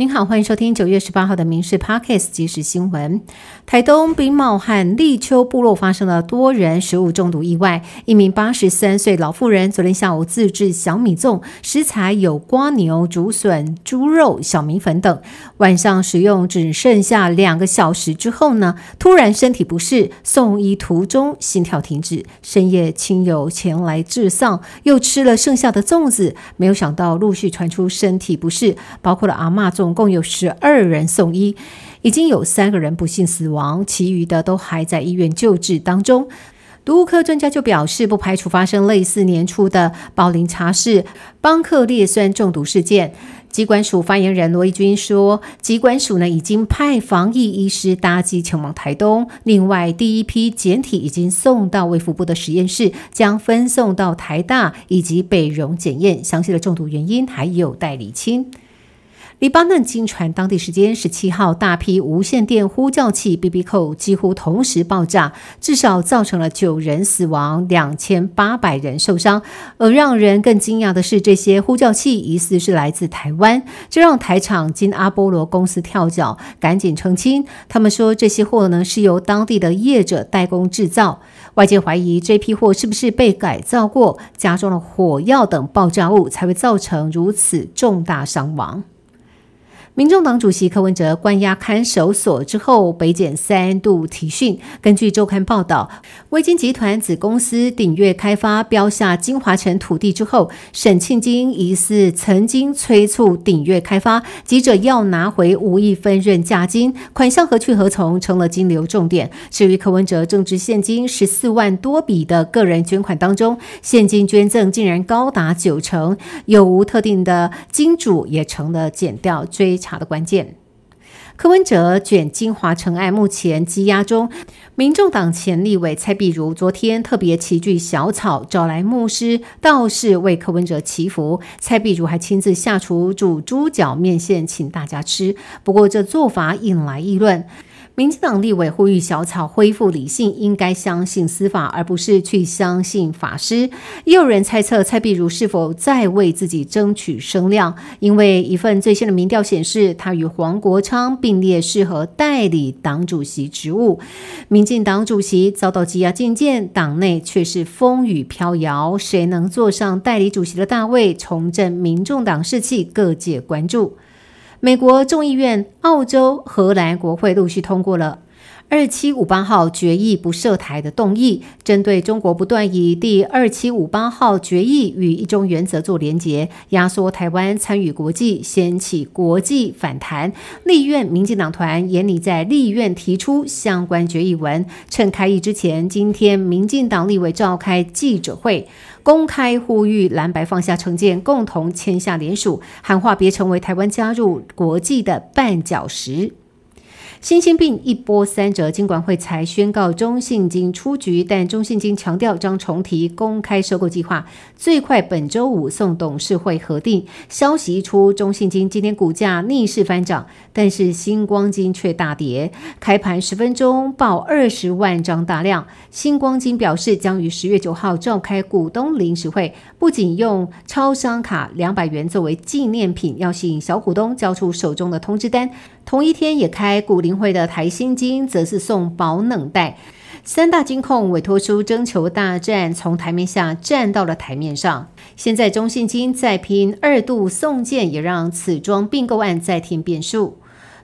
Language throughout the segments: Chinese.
您好，欢迎收听九月十八号的《民事 Parkes 即时新闻》。台东兵茂汉立秋部落发生了多人食物中毒意外，一名八十三岁老妇人昨天下午自制小米粽，食材有瓜牛、竹笋、猪肉、小米粉等，晚上食用只剩下两个小时之后呢，突然身体不适，送医途中心跳停止，深夜亲友前来致丧，又吃了剩下的粽子，没有想到陆续传出身体不适，包括了阿嬷粽。共有十二人送医，已经有三个人不幸死亡，其余的都还在医院救治当中。毒物科专家就表示，不排除发生类似年初的宝林茶室邦克列酸中毒事件。机关署发言人罗义军说，机关署呢已经派防疫医师搭机前往台东，另外第一批检体已经送到卫福部的实验室，将分送到台大以及北荣检验，详细的中毒原因还有待厘清。黎巴嫩经传，当地时间十七号，大批无线电呼叫器 BBQ 几乎同时爆炸，至少造成了九人死亡、两千八百人受伤。而让人更惊讶的是，这些呼叫器疑似是来自台湾，这让台厂金阿波罗公司跳脚，赶紧澄清。他们说这些货呢是由当地的业者代工制造。外界怀疑这批货是不是被改造过，加装了火药等爆炸物，才会造成如此重大伤亡。民众党主席柯文哲关押看守所之后，北检三度提讯。根据周刊报道，微金集团子公司鼎越开发标下金华城土地之后，沈庆金疑似曾经催促鼎越开发，急着要拿回五亿分认价金，款项何去何从成了金流重点。至于柯文哲正值现金十四万多笔的个人捐款当中，现金捐赠竟然高达九成，有无特定的金主也成了减掉追。查的关键，柯文哲卷金华尘埃，目前羁押中。民众党前立委蔡碧如昨天特别齐聚小草，找来牧师、道士为柯文哲祈福。蔡碧如还亲自下厨煮猪脚面线，请大家吃。不过，这做法引来议论。民进党立委呼吁小草恢复理性，应该相信司法，而不是去相信法师。也有人猜测蔡壁如是否在为自己争取声量，因为一份最新的民调显示，他与黄国昌并列适合代理党主席职务。民进党主席遭到羁押禁见，党内却是风雨飘摇，谁能坐上代理主席的大位，重振民众党士气？各界关注。美国众议院、澳洲、荷兰国会陆续通过了。二七五八号决议不涉台的动议，针对中国不断以第二七五八号决议与一中原则做连结，压缩台湾参与国际，掀起国际反弹。立院民进党团严拟在立院提出相关决议文，趁开议之前，今天民进党立委召开记者会，公开呼吁蓝白放下成见，共同签下联署，喊话别成为台湾加入国际的绊脚石。新兴病一波三折，金管会才宣告中信金出局，但中信金强调将重提公开收购计划，最快本周五送董事会核定。消息一出，中信金今天股价逆势翻涨，但是星光金却大跌，开盘十分钟爆二十万张大量。星光金表示将于十月九号召开股东临时会，不仅用超商卡两百元作为纪念品，要吸引小股东交出手中的通知单。同一天也开股。林慧的台新金则是送保冷袋，三大金控委托书征求大战从台面下站到了台面上。现在中信金再拼二度送件，也让此桩并购案再添变数。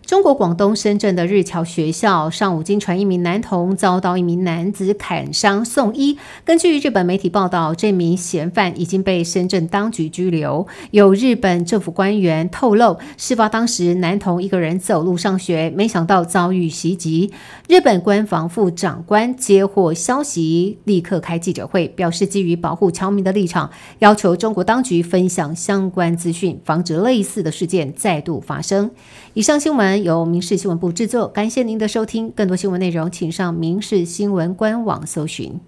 中国广东深圳的日侨学校上午，经传一名男童遭到一名男子砍伤送医。根据日本媒体报道，这名嫌犯已经被深圳当局拘留。有日本政府官员透露，事发当时男童一个人走路上学，没想到遭遇袭击。日本官防副长官接获消息，立刻开记者会，表示基于保护侨民的立场，要求中国当局分享相关资讯，防止类似的事件再度发生。以上新闻。由民事新闻部制作，感谢您的收听。更多新闻内容，请上民事新闻官网搜寻。